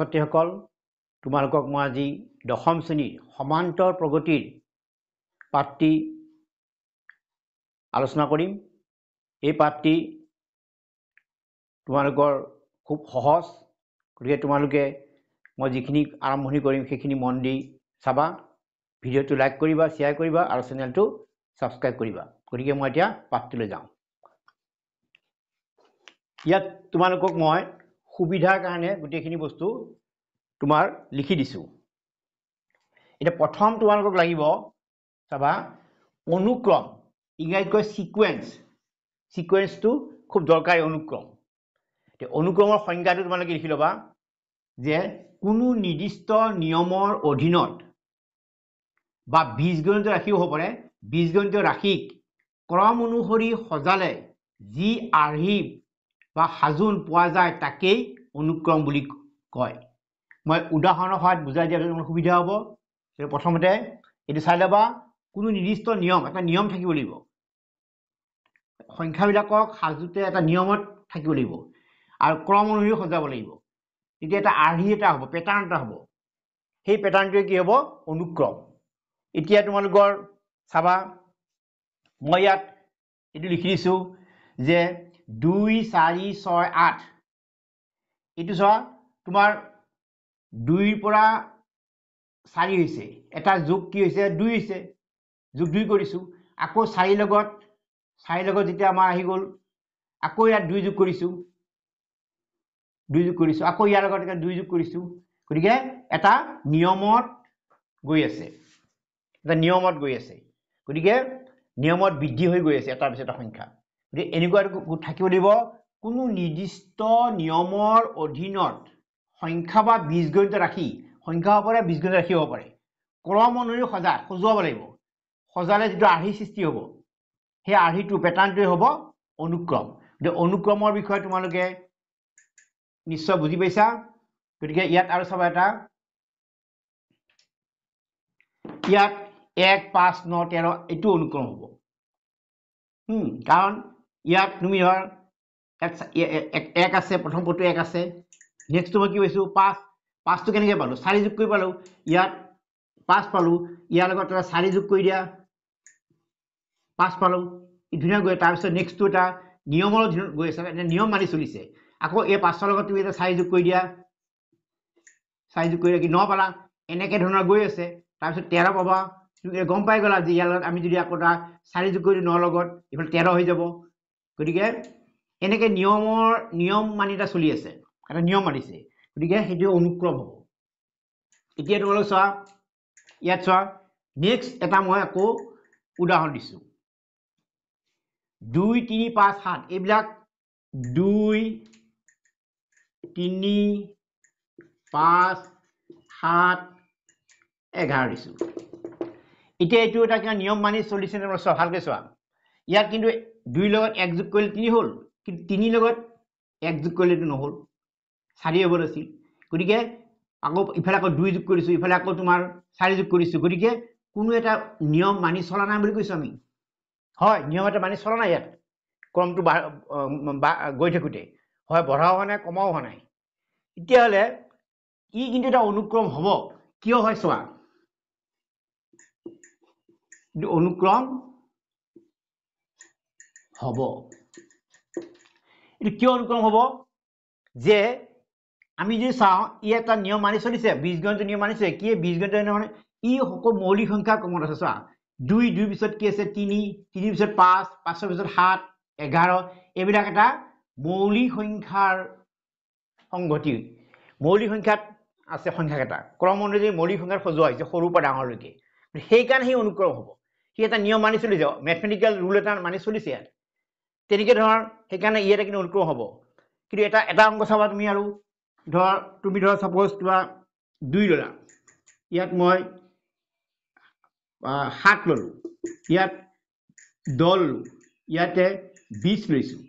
ছাত্ৰীসকল তোমালোকক মই আজি দশম শ্ৰেণীৰ সমান্তৰ প্ৰগতিৰ পাঠটি আলোচনা কৰিম এই পাঠটি তোমালোকৰ খুব সহজ গতিকে তোমালোকে মই যিখিনি আৰম্ভণি কৰিম সেইখিনি মন দি চাবা ভিডিঅ'টো লাইক কৰিবা শ্বেয়াৰ কৰিবা আৰু চেনেলটো ছাবস্ক্ৰাইব কৰিবা গতিকে মই এতিয়া পাঠটোলৈ যাওঁ ইয়াত তোমালোকক মই সুবিধাৰ কাৰণে গোটেইখিনি বস্তু তোমাৰ লিখি দিছোঁ এতিয়া প্ৰথম তোমালোকক লাগিব চাবা অনুক্ৰম ইংৰাজীতকৈ ছিকুৱেঞ্চ ছিকুৱেঞ্চটো খুব দৰকাৰী অনুক্ৰম এতিয়া অনুক্ৰমৰ সংজ্ঞাটো তোমালোকে লিখি ল'বা যে কোনো নিৰ্দিষ্ট নিয়মৰ অধীনত বা বীজগণিত ৰাশিও হ'ব পাৰে বীজগণিত ৰাশিক ক্ৰম অনুসৰি সজালে যি আৰ্হি বা সাজোন পোৱা যায় তাকেই অনুক্ৰম বুলি কয় মই উদাহৰণৰ সহায়ত বুজাই দিয়াৰ তোমাৰ সুবিধা হ'ব প্ৰথমতে এইটো চাই ল'বা কোনো নিৰ্দিষ্ট নিয়ম এটা নিয়ম থাকিব লাগিব সংখ্যাবিলাকক সাজোতে এটা নিয়মত থাকিব লাগিব আৰু ক্ৰম অনুসৰি সজাব লাগিব তেতিয়া এটা আৰ্হি এটা হ'ব পেটাৰ্ণ এটা হ'ব সেই পেটাৰ্ণটোৱে কি হ'ব অনুক্ৰম এতিয়া তোমালোকৰ চাবা মই ইয়াত এইটো লিখি দিছোঁ যে দুই চাৰি ছয় আঠ এইটো চোৱা তোমাৰ দুইৰ পৰা চাৰি হৈছে এটা যোগ কি হৈছে দুই হৈছে যোগ দুই কৰিছোঁ আকৌ চাৰিৰ লগত চাৰিৰ লগত যেতিয়া আমাৰ আহি গ'ল আকৌ ইয়াত দুই যোগ কৰিছোঁ দুই যোগ কৰিছোঁ আকৌ ইয়াৰ লগত এতিয়া দুই যোগ কৰিছোঁ গতিকে এটা নিয়মত গৈ আছে এটা নিয়মত গৈ আছে গতিকে নিয়মত বৃদ্ধি হৈ গৈ আছে এটাৰ পিছত এটা সংখ্যা গতিকে এনেকুৱা থাকিব লাগিব কোনো নিৰ্দিষ্ট নিয়মৰ অধীনত সংখ্যা বা বীজগণিত ৰাখি সংখ্যা হ'ব পাৰে বীজগণিত হ'ব পাৰে ক্ৰম অনুসৰি সজা সজোৱাব লাগিব সজালে যিটো আৰ্হি সৃষ্টি হ'ব সেই আৰ্হিটো পেটাৰ্ণটোৱে হ'ব অনুক্ৰম গতিকে অনুক্ৰমৰ বিষয়ে তোমালোকে নিশ্চয় বুজি পাইছা গতিকে ইয়াত আৰু চাবা এটা ইয়াত এক পাঁচ ন তেৰ এইটো অনুক্ৰম হ'ব কাৰণ ইয়াত তুমি ধৰা এক আছে প্ৰথম পদটো এক আছে নেক্সটটো মই কি পাইছোঁ পাঁচ পাঁচটো কেনেকৈ পালোঁ চাৰি যোগ কৰি পালোঁ ইয়াত পাঁচ পালোঁ ইয়াৰ লগত চাৰি যোগ কৰি দিয়া পাঁচ পালোঁ ধুনীয়া গৈ তাৰপিছত নেক্সটটো এটা নিয়মৰ গৈ আছে নিয়ম মানি চলিছে আকৌ এই পাঁচৰ লগত তুমি এটা চাৰি যোগ কৰি দিয়া চাৰি যোগ কৰি দিয়া কি ন পালা এনেকৈ ধৰণৰ গৈ আছে তাৰপিছত তেৰ পাবা তুমি গম পাই গ'লা যে ইয়াৰ লগত আমি যদি আকৌ এটা চাৰি যোগ কৰি দিওঁ নৰ লগত এইফালে তেৰ হৈ যাব গতিকে এনেকৈ নিয়মৰ নিয়ম মানি এটা চলি আছে এটা নিয়ম মানিছে গতিকে সেইটো অনুক্ৰম হ'ব এতিয়া তোমালোকে চোৱা ইয়াত চোৱা নেক্সট এটা মই আকৌ উদাহৰণ দিছোঁ দুই তিনি পাঁচ সাত এইবিলাক দুই তিনি পাঁচ সাত এঘাৰ দিছোঁ এতিয়া এইটো এটা কিবা নিয়ম মানি চলিছে তোমালোকে চোৱা ভালকৈ চোৱা ইয়াত কিন্তু দুই লগত এক যোগ কৰিলে তিনি হ'ল কিন্তু তিনিৰ লগত এক যোগ কৰিলেতো নহ'ল চাৰি হ'ব লাগিছিল গতিকে আকৌ ইফালে আকৌ দুই যোগ কৰিছোঁ ইফালে আকৌ তোমাৰ চাৰি যোগ কৰিছোঁ গতিকে কোনো এটা নিয়ম মানি চলা নাই বুলি কৈছোঁ আমি হয় নিয়ম এটা মানি চলা নাই ইয়াত ক্ৰমটো গৈ থাকোঁতে হয় বঢ়াও হোৱা নাই কমাও হোৱা নাই তেতিয়াহ'লে ই কিন্তু এটা অনুক্ৰম হ'ব কিয় হয় চোৱা অনুক্ৰম হ'ব এইটো কিয় অনুক্ৰম হ'ব যে আমি যদি চাওঁ ই এটা নিয়ম মানি চলিছে বীজগণিত নিয়ম মানিছে কি বীজগণিত মানে ই সকলো মৌলিক সংখ্যা কমত আছে চোৱা দুই দুই পিছত কি আছে তিনি তিনিৰ পিছত পাঁচ পাঁচৰ পিছত সাত এঘাৰ এইবিলাক এটা মৌলিক সংখ্যাৰ সংগতি মৌলিক সংখ্যাত আছে সংখ্যাকেইটা ক্ৰম অনুযায়ী মৌলিক সংখ্যাত সজোৱা হৈছে সৰুৰ পৰা ডাঙৰলৈকে সেইকাৰণে সেই অনুক্ৰম হ'ব সি এটা নিয়ম মানি চলিছে মেথমেটিকেল ৰুল এটা মানি চলিছে ইয়াত তেনেকৈ ধৰ সেইকাৰণে ইয়াতে কিন্তু অনুকূল হ'ব কিন্তু এটা এটা অংক চাবা তুমি আৰু ধৰ তুমি ধৰ ছাপ'জ তোমাৰ দুই ল'লা ইয়াত মই সাত ল'লোঁ ইয়াত দহ ল'লোঁ ইয়াতে বিছ লৈছোঁ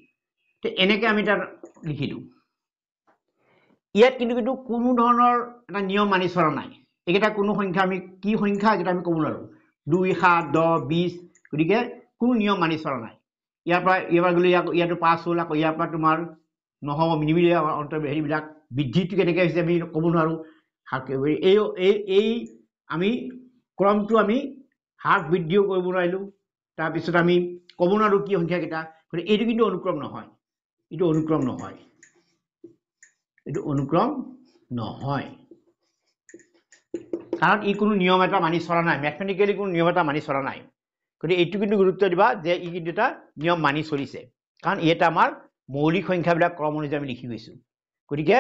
এনেকৈ আমি তাত লিখি দিওঁ ইয়াত কিন্তু কিন্তু কোনো ধৰণৰ এটা নিয়ম মানি চলা নাই এইকেইটা কোনো সংখ্যা আমি কি সংখ্যা এইকেইটা আমি ক'ব নোৱাৰোঁ দুই সাত দহ বিছ গতিকে কোনো নিয়ম মানি চলা নাই ইয়াৰ পৰা এইবাৰ গ'লে ইয়াক ইয়াতো পাছ হ'ল আকৌ ইয়াৰ পৰা তোমাৰ নহ'ব মিনিমিলে আমাৰ অন্ত হেৰিবিলাক বৃদ্ধিটো কেনেকৈ হৈছে আমি ক'ব নোৱাৰোঁ হাৰ্ট এই এই এই আমি ক্ৰমটো আমি হাৰ্ট বৃদ্ধিও কৰিব নোৱাৰিলোঁ তাৰপিছত আমি ক'ব নোৱাৰোঁ কি সংখ্যাকেইটা গতিকে এইটো কিন্তু অনুক্ৰম নহয় এইটো অনুক্ৰম নহয় এইটো অনুক্ৰম নহয় কাৰণ ই কোনো নিয়ম এটা মানি চলা নাই মেথমেটিকেলি কোনো নিয়ম এটা মানি চলা নাই গতিকে এইটো কিন্তু গুৰুত্ব দিবা যে ই কিন্তু এটা নিয়ম মানি চলিছে কাৰণ ই এটা আমাৰ মৌলিক সংখ্যাবিলাক ক্ৰম অনুযায়ী আমি লিখি গৈছোঁ গতিকে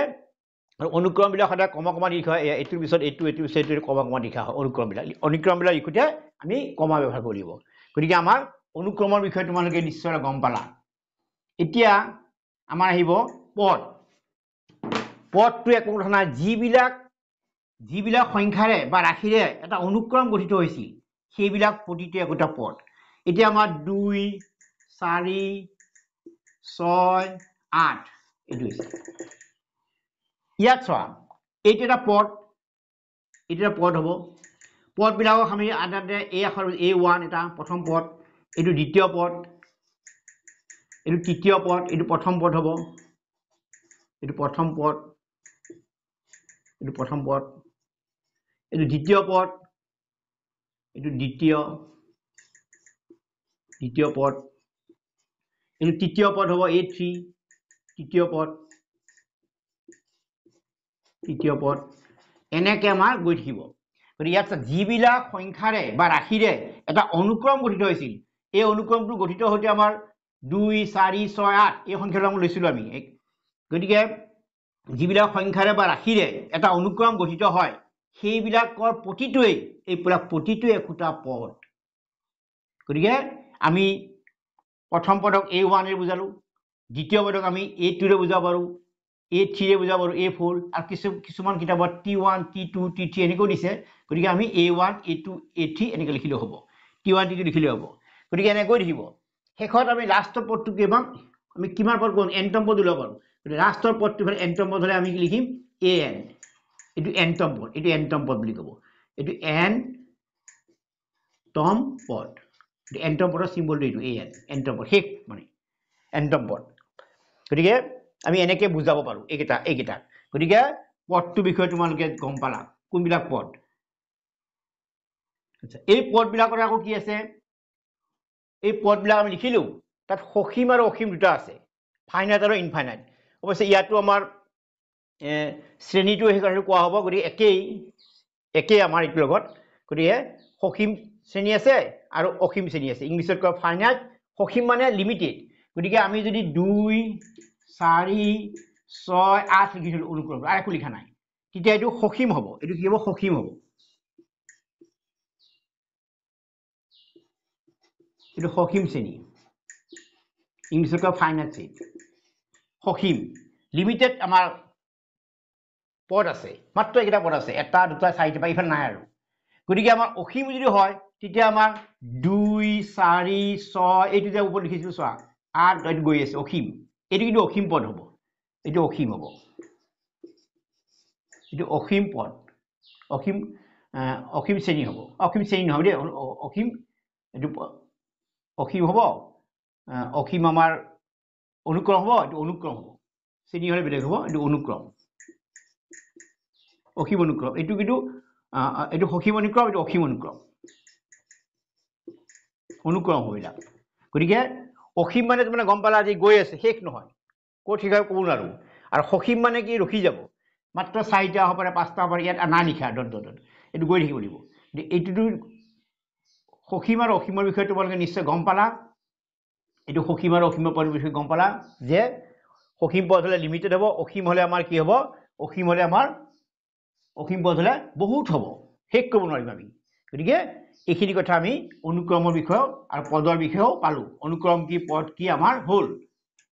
অনুক্ৰমবিলাক সদায় কমা কমা লিখা হয় এইটোৰ পিছত এইটো এইটোৰ পিছত এইটো কমা লিখা হয় অনুক্ৰমবিলাক অনুক্ৰমবিলাক লিখোঁতে আমি কমা ব্যৱহাৰ কৰিব গতিকে আমাৰ অনুক্ৰমৰ বিষয়ে তোমালোকে নিশ্চয় গম পালা এতিয়া আমাৰ আহিব পদ পদটো একো কথা নাই যিবিলাক যিবিলাক সংখ্যাৰে বা ৰাশিৰে এটা অনুক্ৰম গঠিত হৈছিল সেইবিলাক প্ৰতিটো একোটা পদ এতিয়া আমাৰ দুই চাৰি ছয় আঠ এইটো হৈছে ইয়াত চোৱা এইটো এটা পদ এইটো এটা পদ হ'ব পদবিলাকক আমি আনহাতে এ আখৰ এ ওৱান এটা প্ৰথম পদ এইটো দ্বিতীয় পদ এইটো তৃতীয় পদ এইটো প্ৰথম পদ হ'ব এইটো প্ৰথম পদ এইটো প্ৰথম পদ এইটো দ্বিতীয় পদ এইটো দ্বিতীয় দ্বিতীয় পদ এইটো তৃতীয় পদ হ'ব এ থ্ৰী তৃতীয় পদ তৃতীয় পদ এনেকে আমাৰ গৈ থাকিব গতিকে ইয়াত যিবিলাক সংখ্যাৰে বা ৰাশিৰে এটা অনুক্ৰম গঠিত হৈছিল এই অনুক্ৰমটো গঠিত হওঁতে আমাৰ দুই চাৰি ছয় আঠ এই সংখ্যাটো আমি লৈছিলোঁ আমি গতিকে যিবিলাক সংখ্যাৰে বা ৰাশিৰে এটা অনুক্ৰম গঠিত হয় সেইবিলাকৰ প্ৰতিটোৱেই এই পৰা প্ৰতিটোৱে একোটা পদ গতিকে আমি প্ৰথম পদক এ ওৱানেৰে বুজালোঁ দ্বিতীয় পদক আমি এ টুৰে বুজাব পাৰোঁ এ থ্ৰীৰে বুজাব পাৰোঁ এ ফ'ৰ আৰু কিছু কিছুমান কিতাপত T one T two T three এনেকৈও দিছে গতিকে আমি A one A two A three এনেকৈ লিখিলেও হ'ব টি ওৱান টি টু লিখিলেও হ'ব গতিকে এনেকৈ লিখিব শেষত আমি লাষ্টৰ পদটো কি পাম আমি কিমান পদ কৰোঁ এনটম পদ ওলাব পাৰোঁ গতিকে লাষ্টৰ পদটো এনটম পদ হ'লে আমি লিখিম এ এন এইটো এন টম পদ এইটো এন টম পদ বুলি ক'ব এইটো এন টম পদ এন টম পদৰ চিম্বলটো এইটো এন এন টম পদ শেষ মানে এন টম পদ গতিকে আমি এনেকৈ বুজাব পাৰোঁ এইকেইটা এইকেইটা গতিকে পদটোৰ বিষয়ে তোমালোকে গম পালা কোনবিলাক পদ আচ্ছা এই পদবিলাকৰ আকৌ কি আছে এই পদবিলাক আমি লিখিলোঁ তাত সসীম আৰু অসীম দুটা আছে ফাইনাইট আৰু ইনফাইনাইট অৱশ্যে ইয়াতো আমাৰ শ্ৰেণীটো সেইকাৰণে কোৱা হ'ব গতিকে একেই একেই আমাৰ এইটোৰ লগত গতিকে সসীম শ্ৰেণী আছে আৰু অসীম শ্ৰেণী আছে ইংলিছত কোৱা ফাইনাইট সসীম মানে লিমিটেড গতিকে আমি যদি দুই চাৰি ছয় আঠ লিখি লিখিছিলোঁ অনুক্ৰম আৰু একো লিখা নাই তেতিয়া এইটো সসীম হ'ব এইটো কি হ'ব সসীম হ'ব এইটো সসীম শ্ৰেণী ইংলিছত কোৱা ফাইনাইট শ্ৰেণী সসীম লিমিটেড আমাৰ পদ আছে মাত্ৰ এইকেইটা পদ আছে এটা দুটা চাৰি টিপা ইফালে নাই আৰু গতিকে আমাৰ অসীম যদি হয় তেতিয়া আমাৰ দুই চাৰি ছয় এইটো যে ওপৰত লিখিছিলোঁ চোৱা আঠ এইটো গৈ আছে অসীম এইটো কিন্তু অসীম পদ হ'ব এইটো অসীম হ'ব এইটো অসীম পদ অসীম অসীম শ্ৰেণী হ'ব অসীম শ্ৰেণী নহ'ব দেই অসীম এইটো অসীম হ'ব অসীম আমাৰ অনুক্ৰম হ'ব এইটো অনুক্ৰম হ'ব শ্ৰেণী হ'লে বেলেগ হ'ব এইটো অনুক্ৰম অসীম অনুক্ৰম এইটো কিন্তু এইটো সসীম অনুক্ৰম এইটো অসীম অনুক্ৰম অনুক্ৰম সেইবিলাক গতিকে অসীম মানে তাৰমানে গম পালা আজি গৈ আছে শেষ নহয় ক'ত শিকাই ক'ব নোৱাৰোঁ আৰু সসীম মানে কি ৰখি যাব মাত্ৰ চাৰিটা হ'ব পাৰে পাঁচটা হ'ব পাৰে ইয়াত নাই নিশা দত দত এইটো গৈ থাকিব লাগিব গতিকে এইটোতো সসীম আৰু অসীমৰ বিষয়ে তোমালোকে নিশ্চয় গম পালা এইটো সসীম আৰু অসীমৰ পদৰ বিষয়ে গম পালা যে সসীম পদ হ'লে লিমিটেড হ'ব অসীম হ'লে আমাৰ কি হ'ব অসীম হ'লে আমাৰ অসীম পদ হ'লে বহুত হ'ব শেষ কৰিব নোৱাৰিম আমি গতিকে এইখিনি কথা আমি অনুক্ৰমৰ বিষয়েও আৰু পদৰ বিষয়েও পালোঁ অনুক্ৰম কি পদ কি আমাৰ হ'ল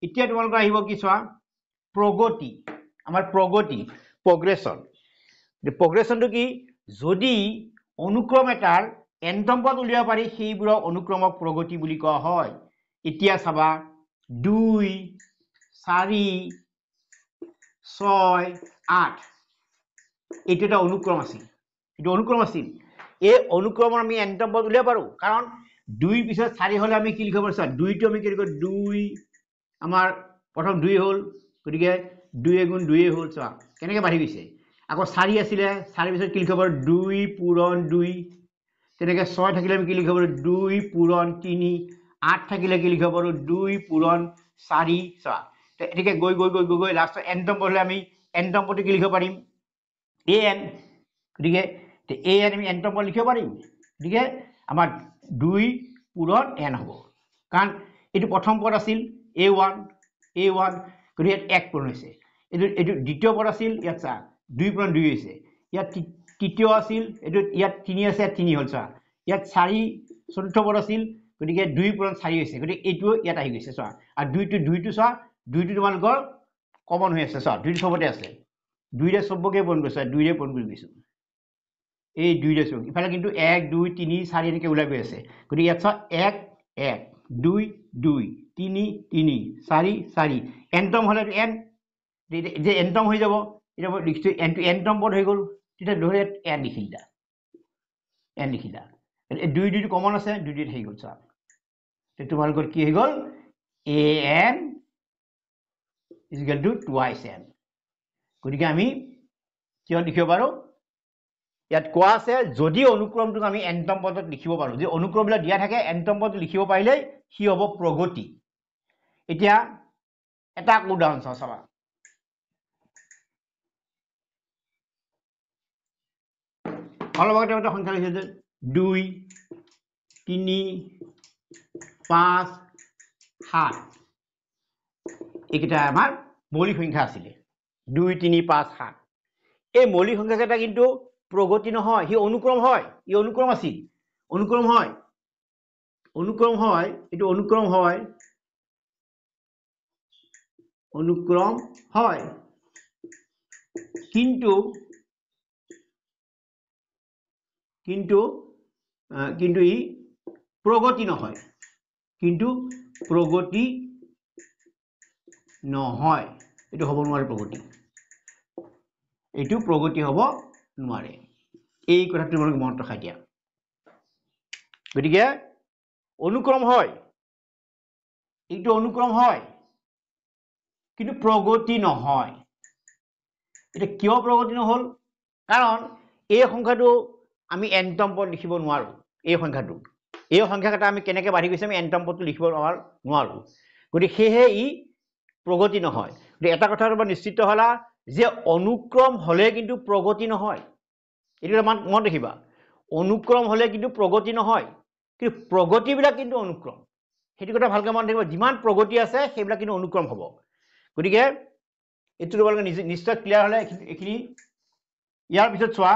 এতিয়া তোমালোকৰ আহিব কি চোৱা প্ৰগতি আমাৰ প্ৰগতি প্ৰগ্ৰেশ্যন প্ৰগ্ৰেশ্যনটো কি যদি অনুক্ৰম এটাৰ এণ্টম পদ উলিয়াব পাৰি সেইবোৰক অনুক্ৰমক প্ৰগতি বুলি কোৱা হয় এতিয়া চাবা দুই চাৰি ছয় আঠ এইটো এটা অনুক্ৰম আছিল এইটো অনুক্ৰম আছিল এই অনুক্ৰমৰ আমি এন নম্বৰ উলিয়াব পাৰোঁ কাৰণ দুইৰ পিছত চাৰি হ'লে আমি কি লিখিব পাৰোঁ চোৱা দুইটো আমি কি লিখোঁ দুই আমাৰ প্ৰথম দুই হ'ল গতিকে দুই এগুণ দুয়ে হ'ল চোৱা কেনেকৈ বাঢ়ি গৈছে আকৌ চাৰি আছিলে চাৰি পিছত কি লিখিব পাৰোঁ দুই পূৰণ দুই তেনেকৈ ছয় থাকিলে আমি কি লিখিব পাৰোঁ দুই পূৰণ তিনি আঠ থাকিলে কি লিখিব পাৰোঁ দুই পূৰণ চাৰি চোৱা এনেকৈ গৈ গৈ গৈ গৈ গৈ লাষ্টত এন নম্বৰ হ'লে আমি এন নম্বৰটো কি লিখিব পাৰিম এ এন গতিকে এ এন আমি এনটো মই লিখিব পাৰিম গতিকে আমাৰ দুই পূৰণ এন হ'ব কাৰণ এইটো প্ৰথম পদ আছিল এ ওৱান এ ওৱান গতিকে এক পূৰণ হৈছে এইটো এইটো দ্বিতীয় পদ আছিল ইয়াত চা দুই পূৰণ দুই হৈছে ইয়াত তৃতীয় আছিল এইটো ইয়াত তিনি আছে ইয়াত তিনি হ'ল চোৱা ইয়াত চাৰি চতুৰ্থ পদ আছিল গতিকে দুই পূৰণ চাৰি হৈছে গতিকে এইটোও ইয়াত আহি গৈছে চোৱা আৰু দুইটো দুইটো চোৱা দুইটো তোমালোকৰ কমন হৈ আছে চোৱা দুইটো চবতে আছে দুইৰে চবকে পূৰণ কৰিছোঁ আৰু দুইৰে পূৰণ কৰি গৈছোঁ এই দুইৰে চব ইফালে কিন্তু এক দুই তিনি চাৰি এনেকৈ ওলাই গৈ আছে গতিকে ইয়াত চোৱা এক এক দুই দুই তিনি তিনি চাৰি চাৰি এণ্টম হ'লে এন যে এণ্টম হৈ যাব এতিয়া লিখিছোঁ এনটো এণ্টম পদ হৈ গ'ল তেতিয়া ধৰি লওক ইয়াত এন লিখিলা এন লিখিলা দুই দুইটো কমন আছে দুই দুইত হেৰি গ'ল চোৱা তে তোমালোকৰ কি হৈ গ'ল A N is equal to twice N গতিকে আমি কিয় লিখিব পাৰোঁ ইয়াত কোৱা আছে যদি অনুক্ৰমটোক আমি এণ্টম পদত লিখিব পাৰোঁ যদি অনুক্ৰমবিলাক দিয়া থাকে এণ্টম পদত লিখিব পাৰিলেই সি হ'ব প্ৰগতি এতিয়া এটা আকৌ উদাহৰণ চাওঁ চাবা সংখ্যা লিখিছে যে দুই তিনি পাঁচ সাত এইকেইটা আমাৰ মৌলিক সংখ্যা আছিলে দুই তিনি পাঁচ সাত এই মৌলিক সংখ্যাকেইটা কিন্তু প্ৰগতি নহয় সি অনুক্ৰম হয় ই অনুক্ৰম আছিল অনুক্ৰম হয় অনুক্ৰম হয় এইটো অনুক্ৰম হয় অনুক্ৰম হয় কিন্তু কিন্তু কিন্তু ই প্ৰগতি নহয় কিন্তু প্ৰগতি নহয় এইটো হ'ব নোৱাৰে প্ৰগতি এইটো প্ৰগতি হ'ব নোৱাৰে এই কথাটো তোমালোকে মনত ৰখাই দিয়া গতিকে অনুক্ৰম হয় এইটো অনুক্ৰম হয় কিন্তু প্ৰগতি নহয় এতিয়া কিয় প্ৰগতি নহ'ল কাৰণ এই সংখ্যাটো আমি এণ্টম পদ লিখিব নোৱাৰোঁ এই সংখ্যাটো এই সংখ্যাকেইটা আমি কেনেকৈ বাঢ়ি গৈছে আমি এণ্টম পদটো লিখিব নোৱাৰোঁ নোৱাৰোঁ গতিকে সেয়েহে ই প্ৰগতি নহয় কিন্তু এটা কথা তোমাৰ নিশ্চিত হ'লা যে অনুক্ৰম হ'লে কিন্তু প্ৰগতি নহয় এইটো মন মন দেখিবা অনুক্ৰম হ'লে কিন্তু প্ৰগতি নহয় কিন্তু প্ৰগতিবিলাক কিন্তু অনুক্ৰম সেইটো কথা ভালকৈ মন ৰাখিবা যিমান প্ৰগতি আছে সেইবিলাক কিন্তু অনুক্ৰম হ'ব গতিকে এইটো তোমালোকে নিশ্চয় ক্লিয়াৰ হ'লে এইখিনি ইয়াৰ পিছত চোৱা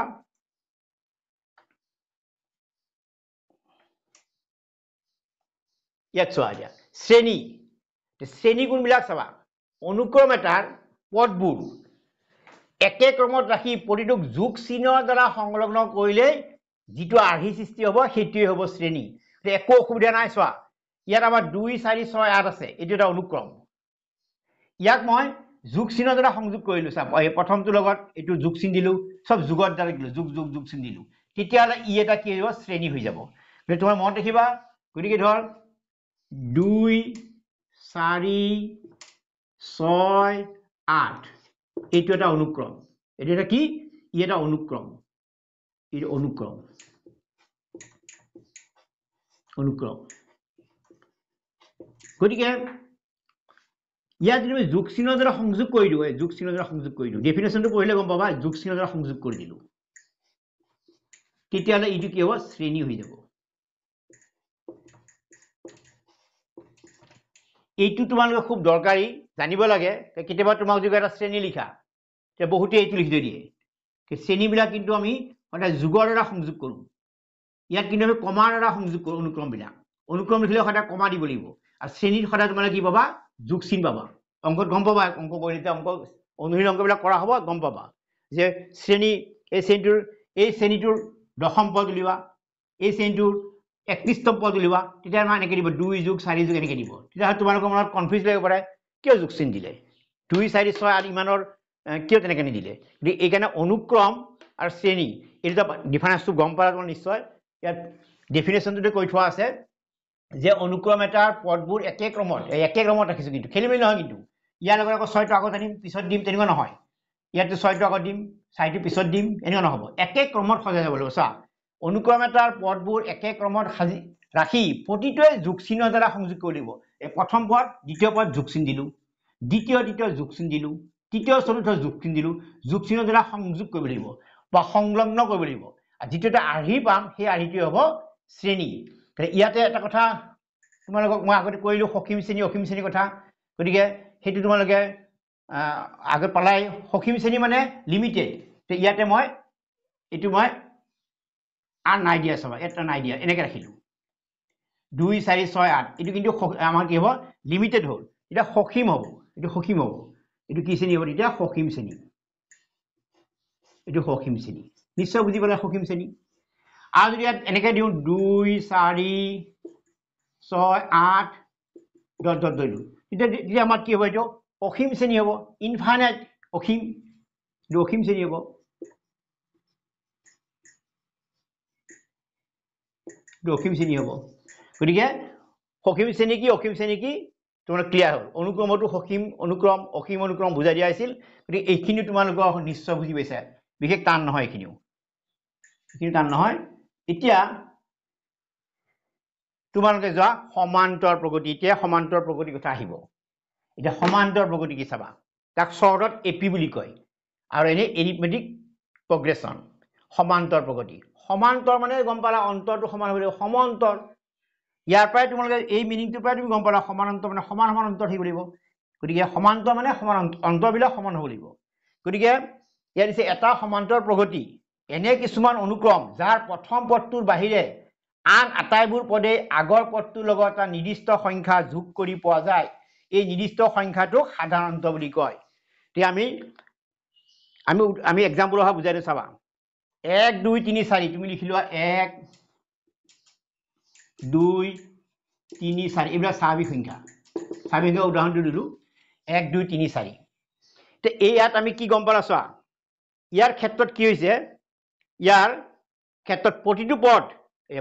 ইয়াত চোৱা এতিয়া শ্ৰেণী শ্ৰেণী কোনবিলাক চাবা অনুক্ৰম এটাৰ পদবোৰ একে ক্ৰমত ৰাখি প্ৰতিটো যোগ চিহ্নৰ দ্বাৰা সংলগ্ন কৰিলেই যিটো আৰ্হি সৃষ্টি হ'ব সেইটোৱে হ'ব শ্ৰেণী একো অসুবিধা নাই চোৱা ইয়াত আমাৰ দুই চাৰি ছয় আঠ আছে এইটো এটা অনুক্ৰম ইয়াক মই যোগ চিনৰ দ্বাৰা সংযোগ কৰিলো চাব এই প্ৰথমটোৰ লগত এইটো যোগ চিন দিলোঁ চব যুগত দ্বাৰা দিলোঁ যোগ যোগ যোগ চিন দিলোঁ তেতিয়াহ'লে ই এটা কি হ'ব শ্ৰেণী হৈ যাব গতিকে তোমাৰ মনত ৰাখিবা গতিকে ধৰ দুই চাৰি ছয় আঠ এইটো এটা অনুক্ৰম এইটো এটা কি ই এটা অনুক্ৰম ই অনুক্ৰম অনুক্ৰম গতিকে ইয়াত যদি আমি যোগ চিহ্নৰ দ্বাৰা সংযোগ কৰি দিওঁ যোগ চিহ্নৰ দ্বাৰা সংযোগ কৰি দিওঁ ডেফিনেশ্যনটো পঢ়িলে গম পাবা যোগ চিহ্নৰ দ্বাৰা সংযোগ কৰি দিলো তেতিয়াহ'লে এইটো কি হ'ব শ্ৰেণী হৈ যাব এইটো তোমালোকে খুব দৰকাৰী জানিব লাগে কেতিয়াবা তোমাক যদি এটা শ্ৰেণী লিখা তেতিয়া বহুতে এইটো লিখি থৈ দিয়ে শ্ৰেণীবিলাক কিন্তু আমি সদায় যোগৰ দ্বাৰা সংযোগ কৰোঁ ইয়াত কিন্তু আমি কমাৰ দ্বাৰা সংযোগ কৰোঁ অনুক্ৰমবিলাক অনুক্ৰম লিখিলে সদায় কমা দিব লাগিব আৰু শ্ৰেণীত সদায় তোমালোকে কি পাবা যোগ চিন পাবা অংকত গম পাবা অংক কৰিলে অংক অনুশীলন অংকবিলাক কৰা হ'ব গম পাবা যে শ্ৰেণী এই শ্ৰেণীটোৰ এই শ্ৰেণীটোৰ দশম পদ উলিওৱা এই শ্ৰেণীটোৰ একত্ৰিশতম পদ উলিওৱা তেতিয়া মানে এনেকৈ দিব দুই যোগ চাৰি যোগ এনেকৈ দিব তেতিয়াহ'লে তোমালোকৰ মনত কনফিউজ লাগিব পাৰে কিয় যোগ যোগচিন দিলে দুই চাৰি ছয় আৰু ইমানৰ কিয় তেনেকৈ নিদিলে গতিকে এইকাৰণে অনুক্ৰম আৰু শ্ৰেণী এই দুটা ডিফাৰেঞ্চটো গম পাই তোমাৰ নিশ্চয় ইয়াত ডেফিনেশ্যনটোতে কৈ থোৱা আছে যে অনুক্ৰম এটাৰ পদবোৰ একে ক্ৰমত একে ক্ৰমত ৰাখিছোঁ কিন্তু খেলি মেলি নহয় কিন্তু ইয়াৰ লগত আকৌ ছয়টো আগত আনিম পিছত দিম তেনেকুৱা নহয় ইয়াতে ছয়টো আগত দিম চাৰিটো পিছত দিম এনেকুৱা নহ'ব একে ক্ৰমত সজাই যাব লাগিব চোৱা অনুক্ৰম এটাৰ পদবোৰ একে ক্ৰমত সাজি ৰাখি প্ৰতিটোৱে চিনৰ দ্বাৰা সংযোগ কৰিব লাগিব এই প্ৰথম পদ দ্বিতীয় পদ চিন দিলোঁ দ্বিতীয় দ্বিতীয় চিন দিলোঁ তৃতীয় চতুৰ্থ যোগচিন দিলোঁ চিনৰ দ্বাৰা সংযোগ কৰিব লাগিব বা সংলগ্ন কৰিব লাগিব আৰু যিটো আৰ্হি পাম সেই আৰ্হিটোৱে হ'ব শ্ৰেণী গতিকে ইয়াতে এটা কথা তোমালোকক মই আগতে কৰিলোঁ সখীম শ্ৰেণী অসীম শ্ৰেণীৰ কথা গতিকে সেইটো তোমালোকে আগত পালাই সখীম শ্ৰেণী মানে লিমিটেড ইয়াতে মই এইটো মই আন দিয়া হ'ব এটা নাই দিয়া এনেকৈ ৰাখিলোঁ দুই চাৰি ছয় আঠ এইটো কিন্তু আমাৰ কি হ'ব লিমিটেড হ'ল এতিয়া সসীম হ'ব এইটো সসীম হ'ব এইটো কি শ্ৰেণী হ'ব তেতিয়া সসীম শ্ৰেণী এইটো সসীম শ্ৰেণী নিশ্চয় বুজি পালে সসীম শ্ৰেণী আৰু যদি ইয়াত এনেকৈ দিওঁ দুই চাৰি ছয় আঠ দহ দহ ধৰিলোঁ তেতিয়া তেতিয়া আমাৰ কি হ'ব এইটো অসীম শ্ৰেণী হ'ব ইনফাইনাইট অসীম এইটো অসীম শ্ৰেণী হ'ব কিন্তু অসীম শ্ৰেণী হ'ব গতিকে সসীম শ্ৰেণী কি অসীম শ্ৰেণী কি তোমাৰ ক্লিয়াৰ হ'ল অনুক্ৰমতো সসীম অনুক্ৰম অসীম অনুক্ৰম বুজাই দিয়া হৈছিল গতিকে এইখিনি তোমালোকৰ নিশ্চয় বুজি পাইছা বিশেষ টান নহয় এইখিনিও এইখিনি টান নহয় এতিয়া তোমালোকে যোৱা সমান্তৰ প্ৰগতি এতিয়া সমান্তৰ প্ৰগতিৰ কথা আহিব এতিয়া সমান্তৰ প্ৰগতি কি চাবা তাক চৰ্টত এ পি বুলি কয় আৰু এনেই এৰিথমেটিক প্ৰগ্ৰেশ্যন সমান্তৰ প্ৰগতি সমান্তৰ মানে গম পালা অন্তৰটো সমান হ'ব লাগিব সমান্তৰ ইয়াৰ পৰাই তোমালোকে এই মিনিংটোৰ পৰাই তুমি গম পালা সমানন্তৰ মানে সমান সমান অন্তৰ থাকিব লাগিব গতিকে সমান্তৰ মানে সমান অন্তৰবিলাক সমান হ'ব লাগিব গতিকে ইয়াত দিছে এটা সমান্তৰ প্ৰগতি এনে কিছুমান অনুক্ৰম যাৰ প্ৰথম পদটোৰ বাহিৰে আন আটাইবোৰ পদে আগৰ পদটোৰ লগত এটা নিৰ্দিষ্ট সংখ্যা যোগ কৰি পোৱা যায় এই নিৰ্দিষ্ট সংখ্যাটোক সাধাৰণ অন্ত বুলি কয় এতিয়া আমি আমি আমি এক্সাম্পল অহা বুজাই দিওঁ চাবা এক দুই তিনি চাৰি তুমি লিখি লোৱা এক দুই তিনি চাৰি এইবিলাক স্বাভাৱিক সংখ্যা স্বাভাৱিক সংখ্যা উদাহৰণটো দিলোঁ এক দুই তিনি চাৰি এতিয়া এই ইয়াত আমি কি গম পালা চোৱা ইয়াৰ ক্ষেত্ৰত কি হৈছে ইয়াৰ ক্ষেত্ৰত প্ৰতিটো পদ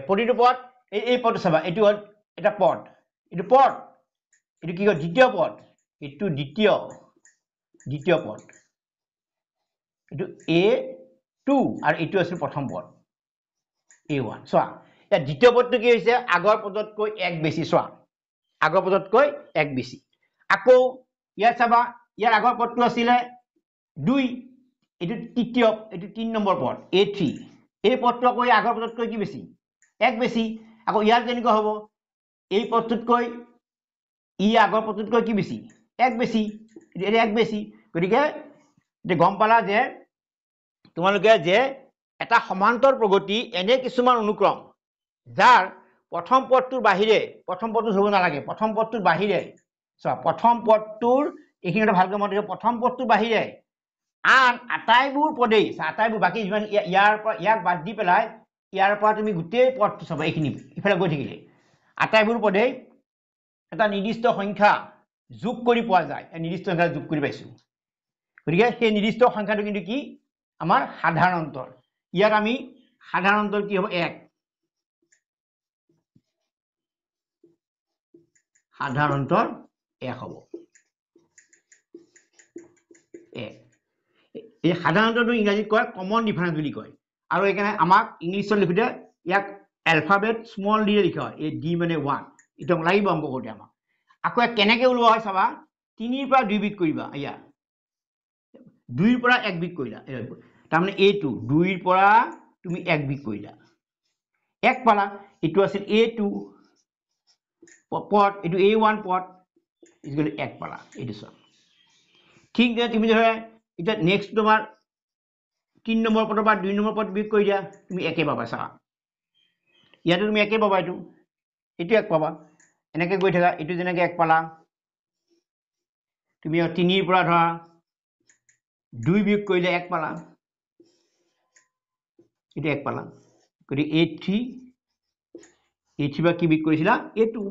প্ৰতিটো পদ এই এই পদটো চাবা এইটো হ'ল এটা পদ এইটো পদ এইটো কি হ'ল দ্বিতীয় পদ এইটো দ্বিতীয় দ্বিতীয় পদ এইটো এ টু আৰু এইটো আছিল প্ৰথম পদ এ ওৱান চোৱা ইয়াত দ্বিতীয় পদটো কি হৈছে আগৰ পদতকৈ এক বেছি চোৱা আগৰ পদতকৈ এক বেছি আকৌ ইয়াত চাবা ইয়াৰ আগৰ পদটো আছিলে দুই এইটো তৃতীয় এইটো তিনি নম্বৰ পদ এ থ্ৰী এই পদটো আকৌ আগৰ পদতকৈ কি বেছি এক বেছি আকৌ ইয়াৰ কেনেকুৱা হ'ব এই পদটোতকৈ ই আগৰ পদটোতকৈ কি বেছি এক বেছি এক বেছি গতিকে গম পালা যে তোমালোকে যে এটা সমান্তৰ প্ৰগতি এনে কিছুমান অনুক্ৰম যাৰ প্ৰথম পদটোৰ বাহিৰে প্ৰথম পদটো ধৰিব নালাগে প্ৰথম পদটোৰ বাহিৰে চোৱা প্ৰথম পদটোৰ এইখিনি কথা ভালকৈ মনত প্ৰথম পদটোৰ বাহিৰে আন আটাইবোৰ পদেই আটাইবোৰ বাকী যিমান ইয়াৰ পৰা ইয়াক বাদ দি পেলাই ইয়াৰ পৰা তুমি গোটেই পদটো চাবা এইখিনি ইফালে গৈ থাকিলে আটাইবোৰ পদেই এটা নিৰ্দিষ্ট সংখ্যা যোগ কৰি পোৱা যায় নিৰ্দিষ্ট সংখ্যা যোগ কৰি পাইছোঁ গতিকে সেই নিৰ্দিষ্ট সংখ্যাটো কিন্তু কি আমাৰ সাধাৰণ অন্তৰ ইয়াত আমি সাধাৰণ অন্তৰ কি হব এক সাধাৰণ অন্তৰ এক হব এক এই সাধাৰণ অন্তৰটো ইংৰাজীত কয় কমন ডিফাৰেঞ্চ বুলি কয় আৰু সেইকাৰণে আমাক ইংলিছত লিখোঁতে ইয়াক এলফাবেট স্মল ডিৰে লিখা হয় এই ডি মানে ওৱান এইটো লাগিব অংক কৰোঁতে আমাক আকৌ ইয়াক কেনেকৈ ওলোৱা হয় চাবা তিনিৰ পৰা দুইবিধ কৰিবা ইয়াত দুইৰ পৰা এক বিগ কৰিলা তাৰমানে এইটো দুইৰ পৰা তুমি এক বিগ কৰিলা এক পালা এইটো আছিল এ টু পট এইটো এ ওৱান পট এক পালা এইটো চোৱা ঠিক যে তুমি ধৰা এতিয়া নেক্সট তোমাৰ তিনি নম্বৰ পথৰ পৰা দুই নম্বৰ পদ বিয়োগ কৰি দিয়া তুমি একে পাবা চাবা ইয়াতো তুমি একে পাবা এইটো এইটো এক পাবা এনেকৈ গৈ থাকা এইটো যেনেকৈ এক পালা তুমি তিনিৰ পৰা ধৰা দুই বিয়োগ কৰিলে এক পালাম এতিয়া এক পালাম গতিকে এইট থ্ৰী এইট থ্ৰী বা কি বিয়োগ কৰিছিলা এইটো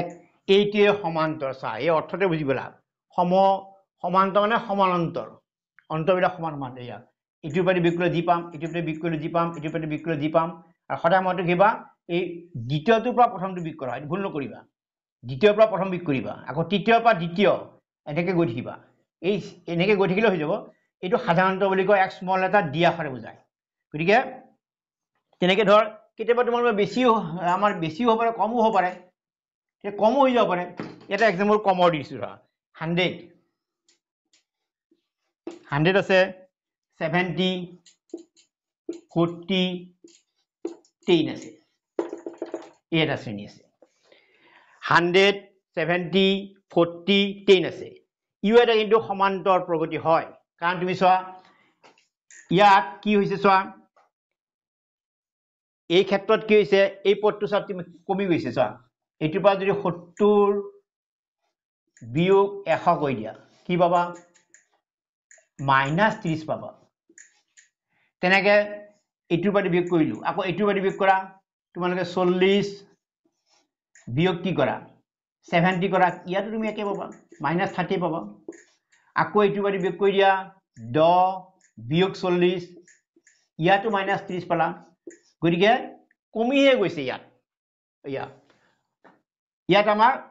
এক এইটোৱে সমান্তৰ চা এই অৰ্থতে বুজি পেলা সম সমান্তৰ মানে সমানন্তৰ অন্তৰবিলাক সমান সমান এয়া ইটোৰ পাতি বিক্ৰী কৰিলে যি পাম ইটোৰ পাতি বিক্ৰী কৰিলে যি পাম ইটোৰ পাতি বিক্ৰী কৰিলে যি পাম আৰু সদায় মইতো কিবা এই দ্বিতীয়টোৰ পৰা প্ৰথমটো বিক্ৰী কৰা হয় ভুল নকৰিবা দ্বিতীয়ৰ পৰা প্ৰথম বিক্ৰী কৰিবা আকৌ তৃতীয়ৰ পৰা দ্বিতীয় এনেকৈ গৈ থাকিবা এই এনেকৈ গৈ থাকিলে হৈ যাব এইটো সাধাৰণতে বুলি কয় এক স্মল এটা দিয়া হাৰে বুজায় গতিকে তেনেকৈ ধৰ কেতিয়াবা তোমালোকে বেছিও আমাৰ বেছিও হ'ব পাৰে কমো হ'ব পাৰে তেতিয়া কমো হৈ যাব পাৰে এটা একজাম্পল কমৰ দিছোঁ ধৰা হাণ্ড্ৰেড হাণ্ড্ৰেড আছে ছেভেণ্টি ফৰ্টি টেন আছে এই এটা শ্ৰেণী আছে হাণ্ড্ৰেড ছেভেণ্টি ফৰ্টি টেন আছে ইউ এটা কিন্তু সমান্তৰ প্ৰগতি হয় কাৰণ তুমি চোৱা ইয়াত কি হৈছে চোৱা এই ক্ষেত্ৰত কি হৈছে এই পদটো চোৱা তুমি কমি গৈছে চোৱা এইটোৰ পৰা যদি সত্তৰ বিয়োগ এশ কৰি দিয়া কি পাবা মাইনাছ ত্ৰিশ পাবা তেনেকে এইটোৰ পৰা বিয়োগ কৰিলো আকৌ এইটোৰ পৰা বিয়োগ কৰা তোমালোকে চল্লিছ বিয়োগ কি কৰা ছেভেণ্টি কৰা ইয়াতো তুমি একে পাবা মাইনাছ থাৰ্টি পাবা আকৌ এইটো বাৰু বিয়োগ কৰি দিয়া দহ বিয়োগ চল্লিছ ইয়াতো মাইনাছ ত্ৰিছ পালা গতিকে কমিহে গৈছে ইয়াত ইয়াত ইয়াত আমাৰ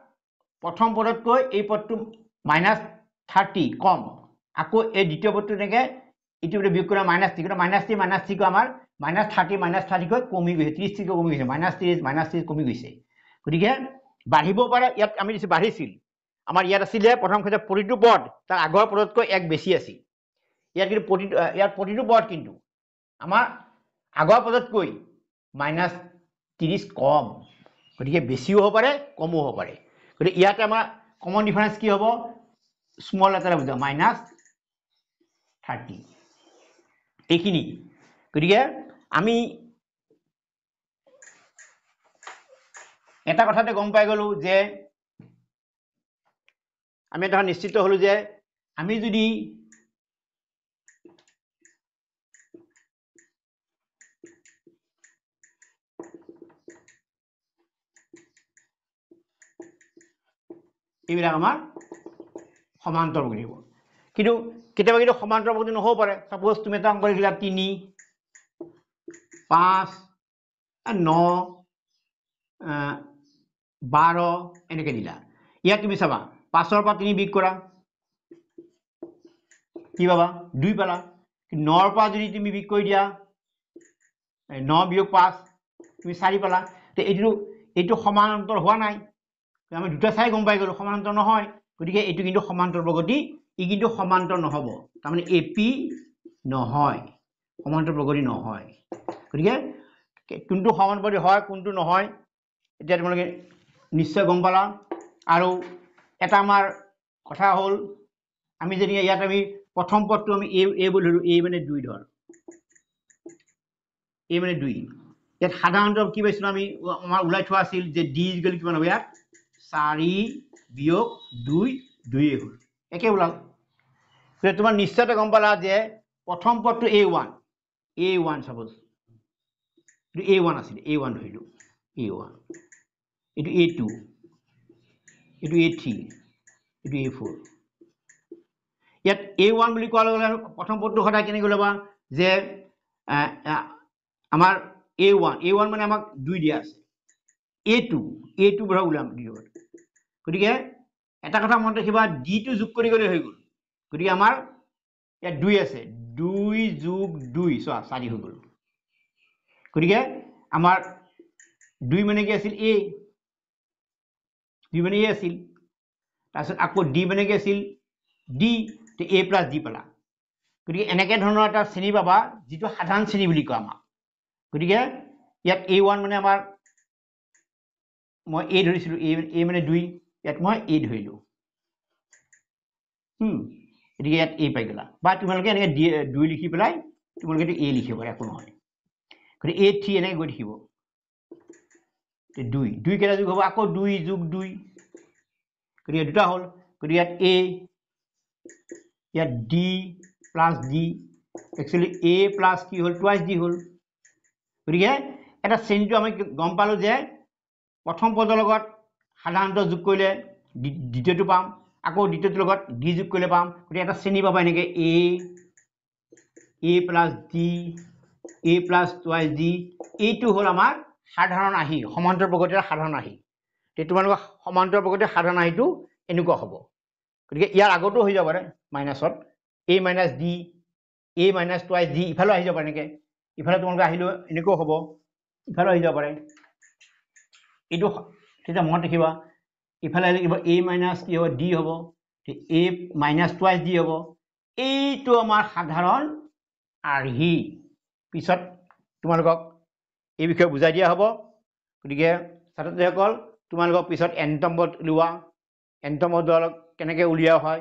প্ৰথম পদতকৈ এই পদটো মাইনাছ থাৰ্টি কম আকৌ এই দ্বিতীয় পদটো এনেকৈ ইটো বিয়োগ কৰা মাইনাছ থ্ৰী কিন্তু মাইনাছ থ্ৰী মাইনাছ থ্ৰীকৈ আমাৰ মাইনাছ থাৰ্টি মাইনাছ থাৰ্টিকৈ কমি গৈছে ত্ৰিছ থ্ৰীকৈ কমি গৈছে মাইনাছ ত্ৰিছ মাইনাছ ত্ৰিছ কমি গৈছে গতিকে বাঢ়িব পাৰে ইয়াত আমি বাঢ়িছিল আমাৰ ইয়াত আছিলে প্ৰথম ক্ষেত্ৰত প্ৰতিটো পদ তাৰ আগৰ পদতকৈ এক বেছি আছিল ইয়াত কিন্তু প্ৰতিটো ইয়াত প্ৰতিটো পদ কিন্তু আমাৰ আগৰ পদতকৈ মাইনাছ ত্ৰিছ কম গতিকে বেছিও হ'ব পাৰে কমো হ'ব পাৰে গতিকে ইয়াতে আমাৰ কমন ডিফাৰেঞ্চ কি হ'ব স্মল এটা বুজাওঁ মাইনাছ থাৰ্টি এইখিনি গতিকে আমি এটা কথাতে গম পাই গ'লো যে আমি এটা নিশ্চিত হ'লোঁ যে আমি যদি এইবিলাক আমাৰ সমান্তৰ বুলি বুলিব কিন্তু কেতিয়াবা কিন্তু সমান্তৰ বুলি নহ'ব পাৰে চাপ'জ তুমি এটা অংক লিখিলা তিনি পাঁচ ন বাৰ এনেকৈ দিলা ইয়াত তুমি চাবা পাঁচৰ পৰা তিনি বিগ কৰা কি পাবা দুই পালা নৰ পৰা যদি তুমি বিগ কৰি দিয়া ন বিয়োগ পাঁচ তুমি চাৰি পালা এইটো এইটো সমান্তৰ হোৱা নাই আমি দুটা চাই গম পাই গ'লোঁ সমান্তৰ নহয় গতিকে এইটো কিন্তু সমান্তৰ প্ৰগতি ই কিন্তু সমান্তৰ নহ'ব তাৰমানে এ পি নহয় সমান্তৰ প্ৰগতি নহয় গতিকে কোনটো প্ৰগতি হয় কোনটো নহয় এতিয়া তোমালোকে নিশ্চয় গম পালা আৰু এটা আমাৰ কথা হ'ল আমি যদি ইয়াত আমি প্ৰথম পদটো আমি এ এই বুলি ধৰোঁ এ মানে দুই ধৰ এই মানে দুই ইয়াত সাধাৰণতে কি পাইছিলোঁ আমি আমাৰ ওলাই থোৱা আছিল যে ডি গ'ল কিমান হ'ব ইয়াত চাৰি বিয়োগ দুই দুয়ে হ'ল একে ওলাল গতিকে তোমাৰ নিশ্চয়তে গম পালা যে প্ৰথম পদটো A one A one suppose A one আছিলে এ ওৱান ধৰিলোঁ এ ওৱান এইটো এ টু এইটো এ থ্ৰী এইটো এ ফ'ৰ ইয়াত এ ওৱান বুলি কোৱাৰ লগে লগে প্ৰথম পদটো সদায় কেনেকৈ ল'বা যে আমাৰ এ ওৱান এ ওৱান মানে আমাক দুই দিয়া আছে এ টু এ টু পৰা ওলাম দ্বিতীয় গতিকে এটা কথা মনত ৰাখিবা ডি টো যোগ কৰি গ'লে হৈ গ'ল গতিকে আমাৰ ইয়াত দুই আছে দুই যোগ দুই চোৱা চাৰি হৈ গ'ল গতিকে আমাৰ দুই মানে কি আছিল এ ডি মানে এ আছিল তাৰপিছত আকৌ ডি মানে কি আছিল ডি এ প্লাছ ডি পালা গতিকে এনেকৈ ধৰণৰ এটা শ্ৰেণী পাবা যিটো সাধাৰণ শ্ৰেণী বুলি কয় আমাক গতিকে ইয়াত এ ওৱান মানে আমাৰ মই এ ধৰিছিলোঁ এ মানে দুই ইয়াত মই এ ধৰিলোঁ গতিকে ইয়াত এ পাই গ'লা বা তোমালোকে এনেকৈ দুই লিখি পেলাই তোমালোকে এ লিখিব পাৰে একো নহয় গতিকে এ থ্ৰী এনেকৈ গৈ থাকিব দুই দুই কেইটা যোগ হ'ব আকৌ দুই যোগ দুই গতিকে দুটা হ'ল গতিকে ইয়াত এ ইয়াত D plus D actually A plus কি হ'ল টুৱাইচ ডি হ'ল গতিকে এটা শ্ৰেণীটো আমি গম পালোঁ যে প্ৰথম পদৰ লগত সাধাৰণতে যোগ কৰিলে দ্বিতীয়টো পাম আকৌ দ্বিতীয়টোৰ লগত ডি যোগ কৰিলে পাম গতিকে এটা শ্ৰেণী পাব এনেকৈ A A plus D A plus twice D এইটো হ'ল আমাৰ সাধাৰণ আহি সমান্তৰ প্ৰগতিৰ সাধাৰণ আহি তেতিয়া তোমালোকৰ সমান্তৰ প্ৰগতিৰ সাধাৰণ আহিটো এনেকুৱা হ'ব গতিকে ইয়াৰ আগতো হৈ যাব পাৰে মাইনাছত A minus D A minus twice D ইফালেও আহি যাব পাৰে এনেকৈ ইফালে তোমালোকে আহিলেও এনেকুৱাও হ'ব ইফালেও আহি যাব পাৰে এইটো তেতিয়া মনত ৰাখিবা ইফালে আহিলে কিবা এ মাইনাছ কি হ'ব ডি হ'ব এ মাইনাছ টুৱাইচ ডি হ'ব এইটো আমাৰ সাধাৰণ আৰ্হি পিছত তোমালোকক এই বিষয়ে বুজাই দিয়া হ'ব গতিকে ছাত্ৰ ছাত্ৰীসকল তোমালোকৰ পিছত এণ্টম্বত লোৱা এণ্টম্বত লোৱা কেনেকৈ উলিওৱা হয়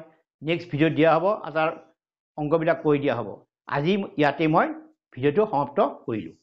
নেক্সট ভিডিঅ'ত দিয়া হ'ব আৰু তাৰ অংকবিলাক কৈ দিয়া হ'ব আজি ইয়াতে মই ভিডিঅ'টো সমাপ্ত কৰিলোঁ